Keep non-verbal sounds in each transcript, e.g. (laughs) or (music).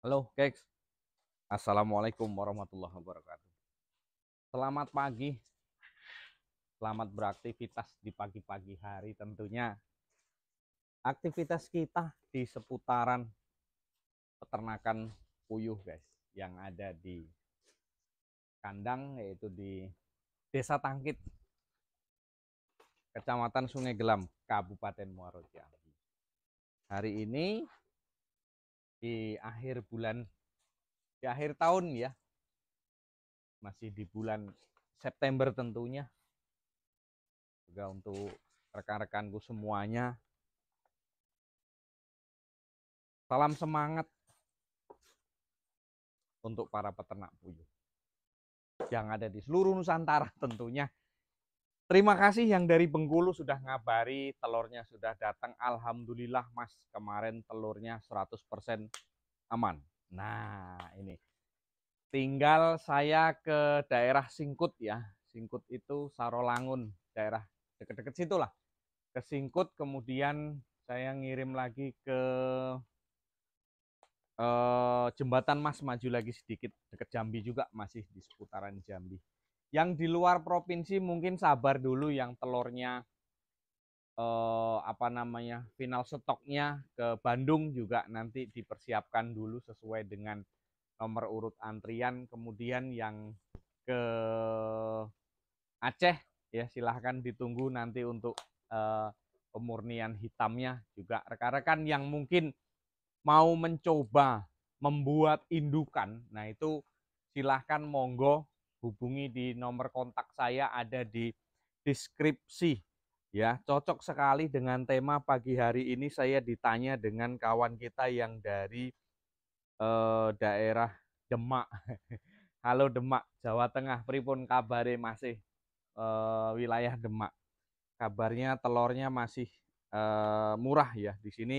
Halo, Keks. Assalamualaikum warahmatullahi wabarakatuh. Selamat pagi. Selamat beraktivitas di pagi-pagi hari tentunya. Aktivitas kita di seputaran peternakan puyuh, guys, yang ada di kandang yaitu di Desa Tangkit, Kecamatan Sungai Gelam, Kabupaten Muaro Jambi. Hari ini di akhir bulan di akhir tahun ya masih di bulan September tentunya juga untuk rekan-rekanku semuanya salam semangat untuk para peternak puyuh yang ada di seluruh Nusantara tentunya Terima kasih yang dari Bengkulu sudah ngabari telurnya sudah datang. Alhamdulillah Mas, kemarin telurnya 100% aman. Nah, ini. Tinggal saya ke daerah Singkut ya. Singkut itu Sarolangun, daerah deket-deket situ lah. Ke Singkut kemudian saya ngirim lagi ke eh, jembatan Mas maju lagi sedikit deket Jambi juga masih di seputaran Jambi yang di luar provinsi mungkin sabar dulu yang telurnya eh, apa namanya final stoknya ke Bandung juga nanti dipersiapkan dulu sesuai dengan nomor urut antrian kemudian yang ke Aceh ya silahkan ditunggu nanti untuk eh, pemurnian hitamnya juga rekan-rekan yang mungkin mau mencoba membuat indukan nah itu silahkan monggo hubungi di nomor kontak saya ada di deskripsi ya cocok sekali dengan tema pagi hari ini saya ditanya dengan kawan kita yang dari eh, daerah Demak (laughs) halo Demak Jawa Tengah pripun kabare masih eh, wilayah Demak kabarnya telurnya masih eh, murah ya di sini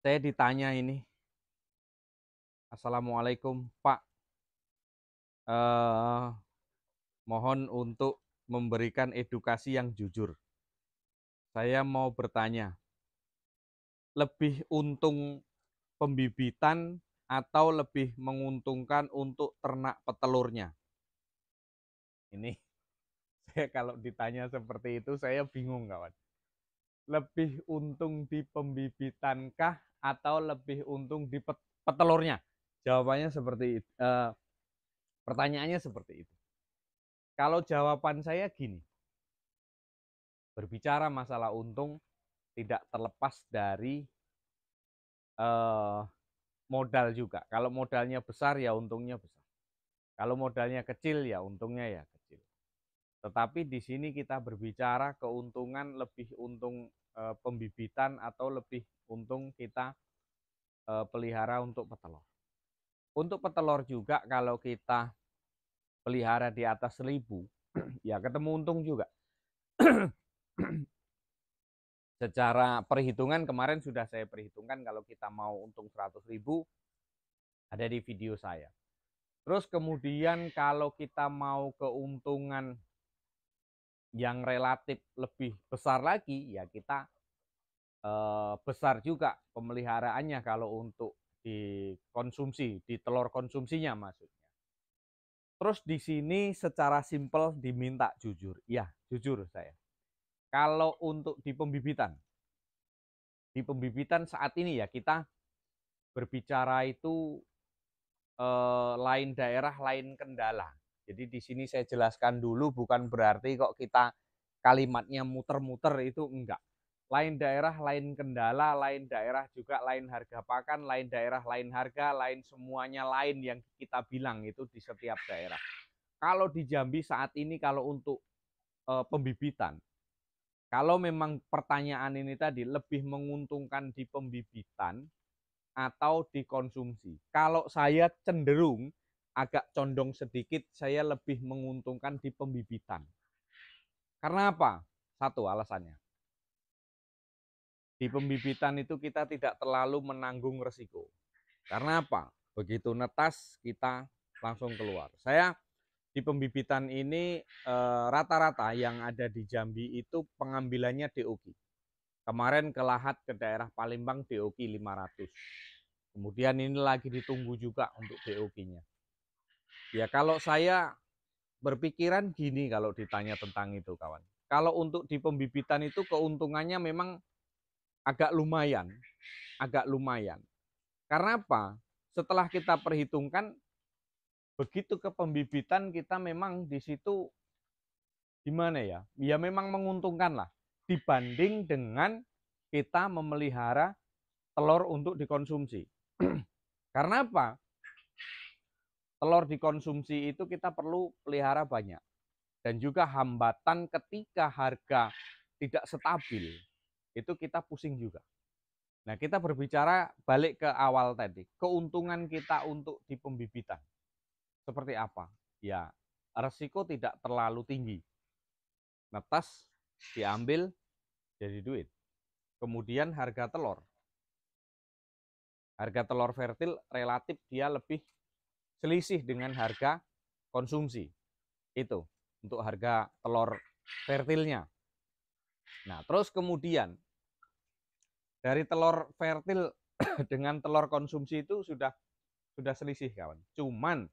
saya ditanya ini Assalamualaikum Pak eh, mohon untuk memberikan edukasi yang jujur. Saya mau bertanya, lebih untung pembibitan atau lebih menguntungkan untuk ternak petelurnya? Ini (laughs) saya kalau ditanya seperti itu saya bingung kawan. Lebih untung di pembibitankah atau lebih untung di petelurnya? Jawabannya seperti uh, Pertanyaannya seperti itu. Kalau jawaban saya gini, berbicara masalah untung tidak terlepas dari eh, modal juga. Kalau modalnya besar ya untungnya besar. Kalau modalnya kecil ya untungnya ya kecil. Tetapi di sini kita berbicara keuntungan lebih untung eh, pembibitan atau lebih untung kita eh, pelihara untuk petelur. Untuk petelur juga kalau kita pelihara di atas seribu, (clears throat) ya ketemu untung juga. (clears throat) Secara perhitungan kemarin sudah saya perhitungkan kalau kita mau untung 100 ribu, ada di video saya. Terus kemudian kalau kita mau keuntungan yang relatif lebih besar lagi, ya kita eh, besar juga pemeliharaannya kalau untuk dikonsumsi, di telur konsumsinya masuk. Terus di sini secara simpel diminta jujur. Iya, jujur saya. Kalau untuk di pembibitan. Di pembibitan saat ini ya kita berbicara itu eh, lain daerah, lain kendala. Jadi di sini saya jelaskan dulu bukan berarti kok kita kalimatnya muter-muter itu enggak lain daerah lain kendala, lain daerah juga lain harga pakan, lain daerah lain harga, lain semuanya lain yang kita bilang itu di setiap daerah. Kalau di Jambi saat ini kalau untuk e, pembibitan, kalau memang pertanyaan ini tadi lebih menguntungkan di pembibitan atau dikonsumsi. Kalau saya cenderung agak condong sedikit, saya lebih menguntungkan di pembibitan. Karena apa? Satu alasannya di pembibitan itu kita tidak terlalu menanggung resiko. Karena apa? Begitu netas kita langsung keluar. Saya di pembibitan ini eh, rata-rata e, yang ada di Jambi itu pengambilannya DOK. Kemarin ke Lahat ke daerah Palembang DOK 500. Kemudian ini lagi ditunggu juga untuk DOK-nya. Ya kalau saya berpikiran gini kalau ditanya tentang itu kawan. Kalau untuk di pembibitan itu keuntungannya memang agak lumayan, agak lumayan. Karena apa? Setelah kita perhitungkan, begitu ke pembibitan kita memang di situ gimana ya? Ya memang menguntungkan lah dibanding dengan kita memelihara telur untuk dikonsumsi. (clears throat) Karena apa? Telur dikonsumsi itu kita perlu pelihara banyak. Dan juga hambatan ketika harga tidak stabil itu kita pusing juga. Nah, kita berbicara balik ke awal tadi. Keuntungan kita untuk di pembibitan. Seperti apa? Ya, resiko tidak terlalu tinggi. Netas diambil jadi duit. Kemudian harga telur. Harga telur fertil relatif dia lebih selisih dengan harga konsumsi. Itu untuk harga telur fertilnya. Nah, terus kemudian dari telur fertil (clears throat) dengan telur konsumsi itu sudah sudah selisih kawan. Cuman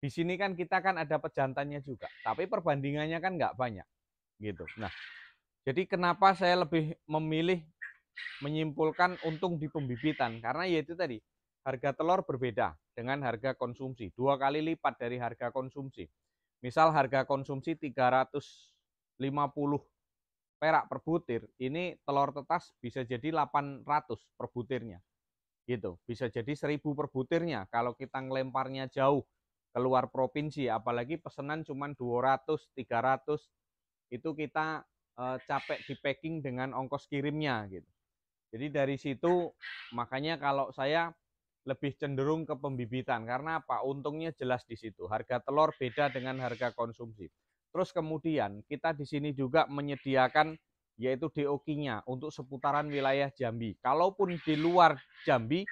di sini kan kita kan ada pejantannya juga, tapi perbandingannya kan nggak banyak gitu. Nah, jadi kenapa saya lebih memilih menyimpulkan untung di pembibitan karena yaitu tadi harga telur berbeda dengan harga konsumsi dua kali lipat dari harga konsumsi. Misal harga konsumsi 350 perak per butir, ini telur tetas bisa jadi 800 per butirnya. Gitu, bisa jadi 1000 per butirnya kalau kita ngelemparnya jauh keluar provinsi, apalagi pesanan cuma 200, 300 itu kita e, capek di packing dengan ongkos kirimnya gitu. Jadi dari situ makanya kalau saya lebih cenderung ke pembibitan karena apa? Untungnya jelas di situ. Harga telur beda dengan harga konsumsi. Terus kemudian kita di sini juga menyediakan yaitu DOK-nya untuk seputaran wilayah Jambi. Kalaupun di luar Jambi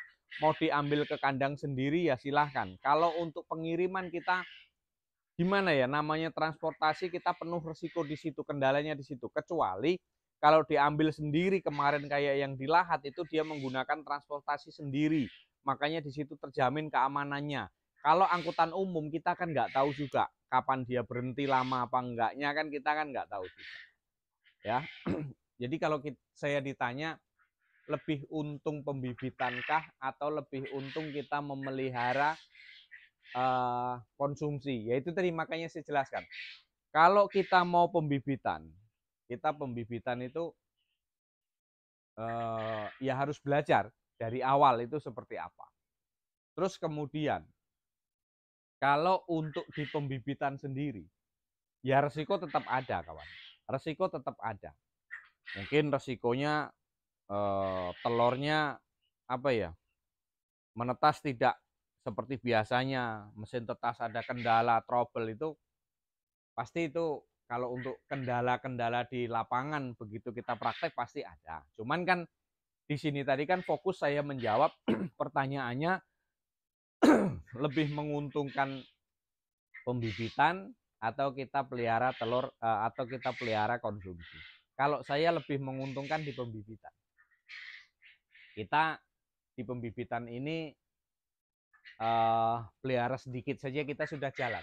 mau diambil ke kandang sendiri ya silahkan. Kalau untuk pengiriman kita gimana ya namanya transportasi kita penuh resiko di situ, kendalanya di situ. Kecuali kalau diambil sendiri kemarin kayak yang di Lahat itu dia menggunakan transportasi sendiri. Makanya di situ terjamin keamanannya. Kalau angkutan umum kita kan nggak tahu juga kapan dia berhenti lama apa enggaknya kan kita kan enggak tahu juga. Ya. (clears throat) Jadi kalau kita, saya ditanya lebih untung pembibitankah atau lebih untung kita memelihara uh, konsumsi? Yaitu tadi makanya saya jelaskan. Kalau kita mau pembibitan, kita pembibitan itu uh, ya harus belajar dari awal itu seperti apa. Terus kemudian kalau untuk di pembibitan sendiri, ya resiko tetap ada kawan. Resiko tetap ada. Mungkin resikonya eh, telurnya apa ya menetas tidak seperti biasanya mesin tetas ada kendala trouble itu pasti itu kalau untuk kendala-kendala di lapangan begitu kita praktek pasti ada cuman kan di sini tadi kan fokus saya menjawab (clears throat) pertanyaannya lebih menguntungkan pembibitan atau kita pelihara telur eh, atau kita pelihara konsumsi. Kalau saya lebih menguntungkan di pembibitan. Kita di pembibitan ini uh, pelihara sedikit saja kita sudah jalan.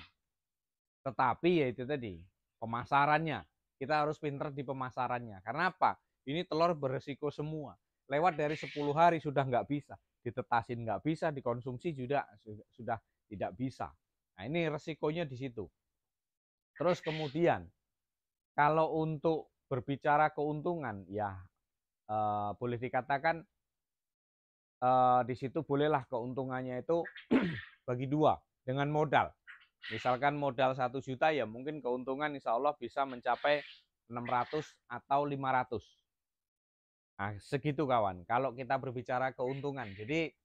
Tetapi ya itu tadi pemasarannya kita harus pinter di pemasarannya. Karena apa? Ini telur beresiko semua. Lewat dari 10 hari sudah nggak bisa ditetasin nggak bisa, dikonsumsi juga sudah, tidak bisa. Nah ini resikonya di situ. Terus kemudian kalau untuk berbicara keuntungan ya eh, boleh dikatakan eh, di situ bolehlah keuntungannya itu (clears throat) bagi dua dengan modal. Misalkan modal satu juta ya mungkin keuntungan insya Allah bisa mencapai 600 atau 500 Nah, segitu kawan. Kalau kita berbicara keuntungan, jadi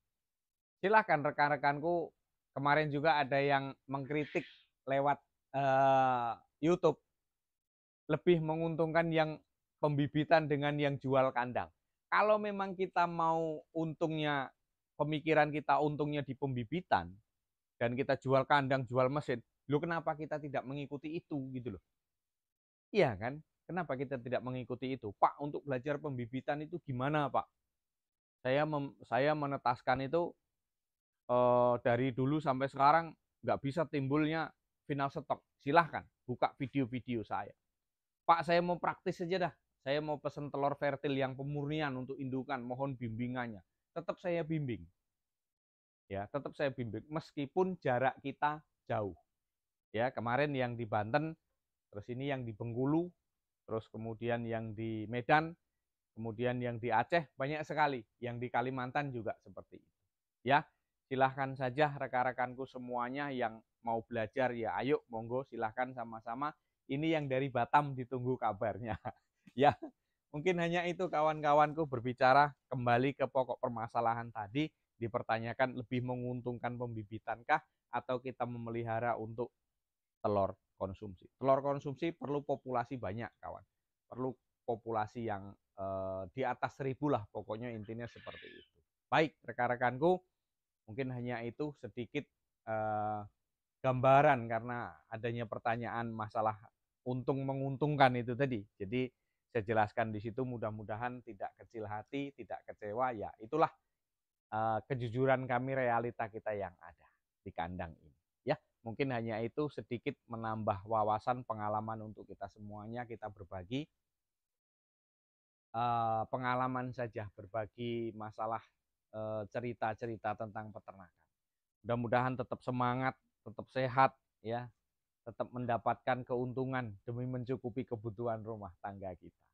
silahkan rekan-rekanku kemarin juga ada yang mengkritik lewat uh, YouTube lebih menguntungkan yang pembibitan dengan yang jual kandang. Kalau memang kita mau untungnya pemikiran kita untungnya di pembibitan dan kita jual kandang, jual mesin, lu kenapa kita tidak mengikuti itu gitu loh. Iya kan? Kenapa kita tidak mengikuti itu? Pak, untuk belajar pembibitan itu gimana, Pak? Saya mem, saya menetaskan itu e, dari dulu sampai sekarang nggak bisa timbulnya final stok. Silahkan buka video-video saya. Pak, saya mau praktis saja dah. Saya mau pesen telur fertil yang pemurnian untuk indukan, mohon bimbingannya. Tetap saya bimbing. Ya, tetap saya bimbing meskipun jarak kita jauh. Ya, kemarin yang di Banten, terus ini yang di Bengkulu, terus kemudian yang di Medan, kemudian yang di Aceh banyak sekali, yang di Kalimantan juga seperti itu. Ya, silahkan saja rekan-rekanku semuanya yang mau belajar ya ayo monggo silahkan sama-sama. Ini yang dari Batam ditunggu kabarnya. (laughs) ya, mungkin hanya itu kawan-kawanku berbicara kembali ke pokok permasalahan tadi dipertanyakan lebih menguntungkan pembibitankah atau kita memelihara untuk telur konsumsi. Telur konsumsi perlu populasi banyak, kawan. Perlu populasi yang eh, di atas seribu lah, pokoknya intinya seperti itu. Baik, rekan-rekanku, mungkin hanya itu sedikit eh, gambaran karena adanya pertanyaan masalah untung menguntungkan itu tadi. Jadi saya jelaskan di situ mudah-mudahan tidak kecil hati, tidak kecewa. Ya itulah eh, kejujuran kami realita kita yang ada di kandang ini. Mungkin hanya itu sedikit menambah wawasan pengalaman untuk kita semuanya. Kita berbagi eh, pengalaman saja, berbagi masalah eh, cerita-cerita tentang peternakan. Mudah-mudahan tetap semangat, tetap sehat, ya, tetap mendapatkan keuntungan demi mencukupi kebutuhan rumah tangga kita.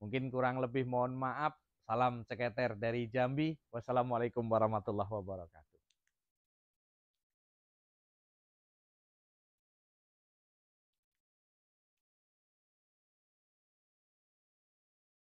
Mungkin kurang lebih mohon maaf. Salam ceketer dari Jambi. Wassalamualaikum warahmatullahi wabarakatuh.